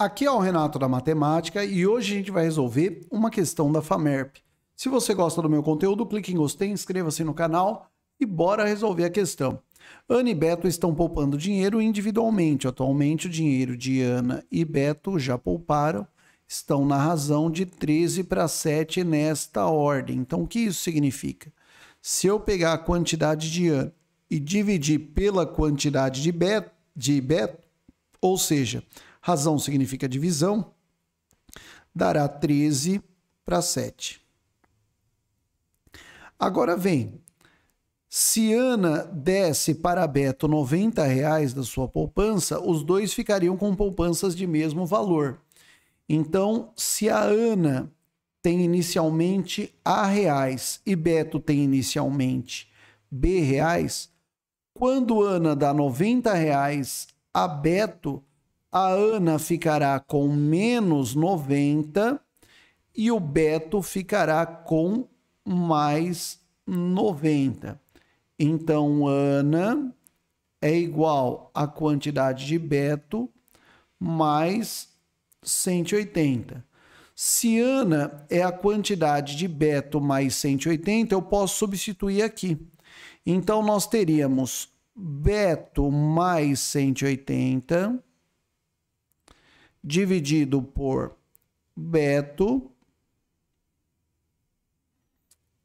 Aqui é o Renato da Matemática e hoje a gente vai resolver uma questão da FAMERP. Se você gosta do meu conteúdo, clique em gostei, inscreva-se no canal e bora resolver a questão. Ana e Beto estão poupando dinheiro individualmente. Atualmente, o dinheiro de Ana e Beto já pouparam, estão na razão de 13 para 7 nesta ordem. Então, o que isso significa? Se eu pegar a quantidade de Ana e dividir pela quantidade de Beto, de Beto ou seja, razão significa divisão, dará 13 para 7. Agora vem, se Ana desse para Beto 90 reais da sua poupança, os dois ficariam com poupanças de mesmo valor. Então, se a Ana tem inicialmente A reais e Beto tem inicialmente B reais, quando Ana dá 90 reais a Beto, a Ana ficará com menos 90 e o Beto ficará com mais 90. Então, Ana é igual à quantidade de Beto mais 180. Se Ana é a quantidade de Beto mais 180, eu posso substituir aqui. Então, nós teríamos Beto mais 180 dividido por beta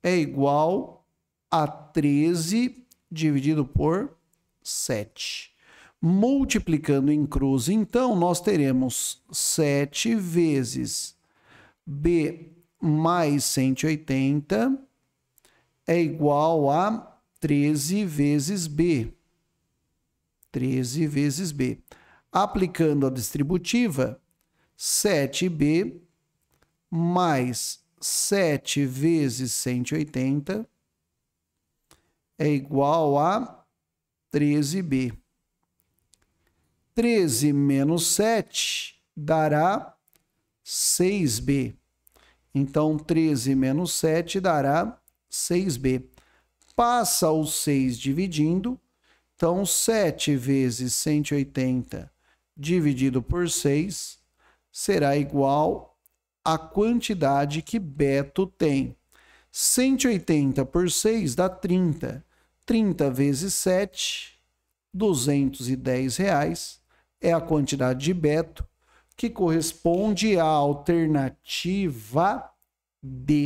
é igual a 13 dividido por 7. Multiplicando em cruz, então, nós teremos 7 vezes B mais 180 é igual a 13 vezes B. 13 vezes B aplicando a distributiva, 7b mais 7 vezes 180 é igual a 13b. 13 menos 7 dará 6b. Então, 13 menos 7 dará 6b. Passa o 6 dividindo. Então, 7 vezes 180 dividido por 6 será igual à quantidade que Beto tem. 180 por 6 dá 30. 30 vezes 7, 210 reais é a quantidade de Beto, que corresponde à alternativa D.